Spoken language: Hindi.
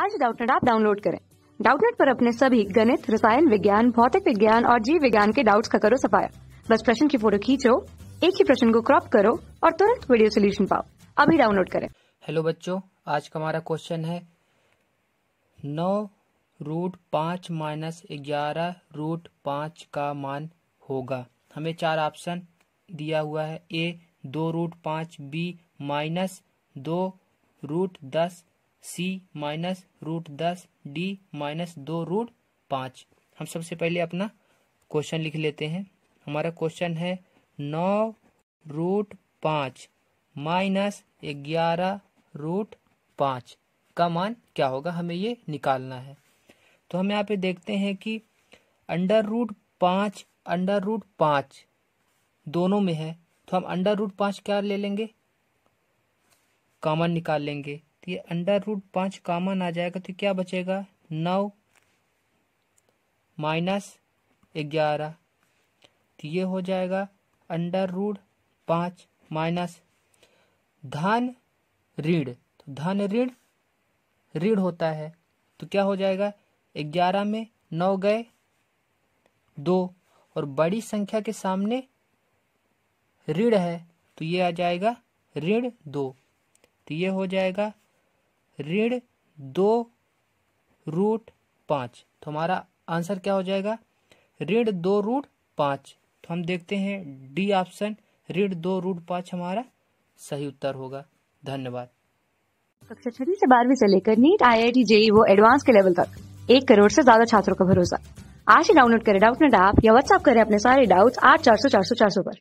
आज डाउटनेट आप डाउनलोड करें डाउटनेट पर अपने सभी गणित रसायन विज्ञान भौतिक विज्ञान और जीव विज्ञान के डाउट्स का करो सफाया बस प्रश्न की फोटो खींचो एक ही प्रश्न को क्रॉप करो और तुरंत वीडियो सोल्यूशन पाओ अभी डाउनलोड करें हेलो बच्चों आज का हमारा क्वेश्चन है नौ रूट पाँच माइनस ग्यारह रूट पाँच का मान होगा हमें चार ऑप्शन दिया हुआ है ए दो रूट पाँच बी माइनस दो रूट दस सी माइनस रूट दस डी माइनस दो रूट पाँच हम सबसे पहले अपना क्वेश्चन लिख लेते हैं हमारा क्वेश्चन है नौ रूट पाँच माइनस ग्यारह रूट पाँच का मान क्या होगा हमें ये निकालना है तो हम यहाँ पे देखते हैं कि अंडर रूट पाँच अंडर रूट पाँच दोनों में है तो हम अंडर रूट पाँच क्या ले लेंगे कॉमन निकाल लेंगे तो ये अंडर रूट पांच कॉमन आ जाएगा तो क्या बचेगा नौ माइनस ग्यारह तो ये हो जाएगा अंडर रूट पांच माइनस धन ऋण तो धन ऋण ऋण होता है तो क्या हो जाएगा ग्यारह में नौ गए दो और बड़ी संख्या के सामने ऋण है तो ये आ जाएगा ऋण दो तो ये हो जाएगा ऋण दो रूट पांच तो हमारा आंसर क्या हो जाएगा ऋण दो रूट पांच तो हम देखते हैं डी ऑप्शन ऋण दो रूट पांच हमारा सही उत्तर होगा धन्यवाद कक्षा छठी से बारहवीं से लेकर NEET I I T JEE वो एडवांस के लेवल तक एक करोड़ से ज्यादा छात्रों का भरोसा आज ही डाउनलोड करें डाउट नेट ऐप या व्हाट्सएप करें अपने सारे डाउट्स आठ चार सौ चार सौ चार सौ पर